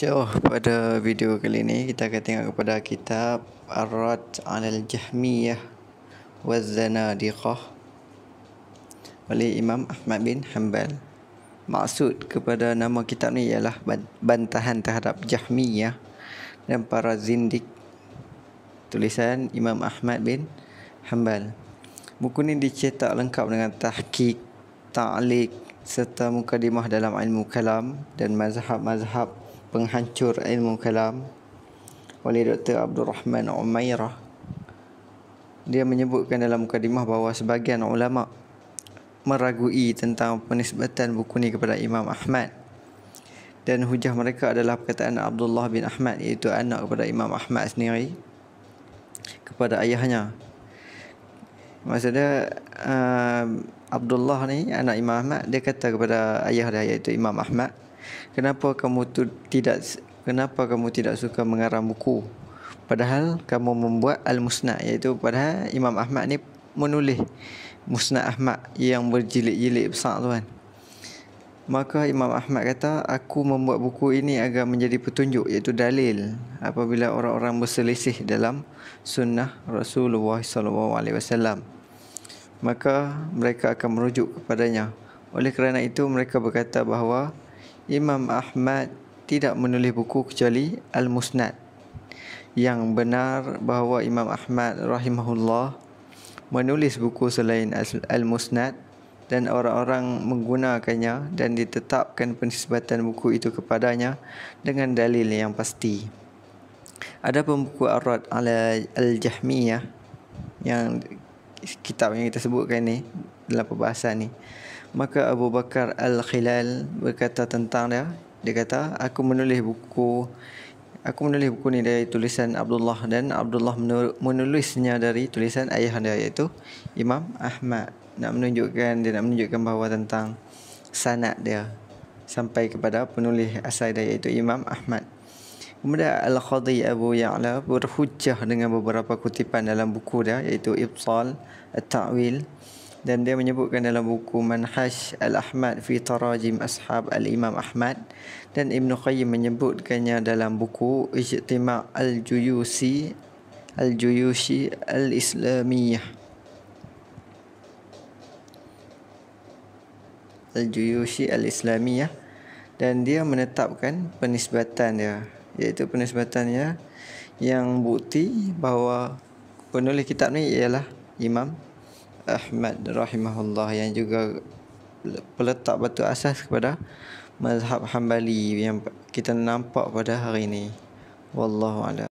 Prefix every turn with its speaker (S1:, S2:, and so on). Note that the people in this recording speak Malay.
S1: Insyaallah pada video kali ini kita akan tengok kepada kitab Arad Al Jahmiyah wa Zanadiqah oleh Imam Ahmad bin Hanbal. Maksud kepada nama kitab ni ialah bantahan terhadap Jahmiyah dan para zindik tulisan Imam Ahmad bin Hanbal. Buku ni dicetak lengkap dengan tahqiq, ta'liq serta mukadimah dalam ilmu kalam dan mazhab-mazhab penghancur ilmu kalam oleh Dr. Abdul Rahman Umairah. Dia menyebutkan dalam mukadimah bahawa sebahagian ulama meragui tentang penisbatan buku ini kepada Imam Ahmad. Dan hujah mereka adalah perkataan Abdullah bin Ahmad iaitu anak kepada Imam Ahmad sendiri kepada ayahnya. Maksudnya uh, Abdullah ni anak Imam Ahmad dia kata kepada ayah dia iaitu Imam Ahmad Kenapa kamu tu tidak kenapa kamu tidak suka mengarang buku? Padahal kamu membuat al-musnad iaitu padahal Imam Ahmad ni menulis Musnad Ahmad yang berjilid-jilid besar tu kan. Maka Imam Ahmad kata, aku membuat buku ini agar menjadi petunjuk iaitu dalil apabila orang-orang berselisih dalam sunnah Rasulullah sallallahu alaihi wasallam. Maka mereka akan merujuk kepadanya. Oleh kerana itu mereka berkata bahawa Imam Ahmad tidak menulis buku kecuali Al-Musnad yang benar bahawa Imam Ahmad rahimahullah menulis buku selain Al-Musnad dan orang-orang menggunakannya dan ditetapkan penisbatan buku itu kepadanya dengan dalil yang pasti. Ada pembuku Arad al-Jahmiyah yang kitab yang kita sebutkan ni dalam perbahasan ni maka Abu Bakar Al-Khilal berkata tentang dia dia kata aku menulis buku aku menulis buku ni dari tulisan Abdullah dan Abdullah menulisnya dari tulisan ayah dia iaitu Imam Ahmad nak menunjukkan dia nak menunjukkan bahawa tentang sanad dia sampai kepada penulis asal dia iaitu Imam Ahmad Kemudian Al-Qadhi Abu Ya'la berhujjah dengan beberapa kutipan dalam buku dia iaitu Ibsal, Al-Ta'wil dan dia menyebutkan dalam buku Manhaj Al-Ahmad fi Tarajim Ashab Al-Imam Ahmad dan Ibn Qayyim menyebutkannya dalam buku Ijtima' Al-Juyusi Al-Juyusi Al-Islamiyah Al-Juyusi Al-Islamiyah dan dia menetapkan penisbatan dia iaitu penisbatan ya. yang bukti bahawa penulis kitab ni ialah Imam Ahmad rahimahullah yang juga peletak batu asas kepada mazhab Hambali yang kita nampak pada hari ini wallahu a'lam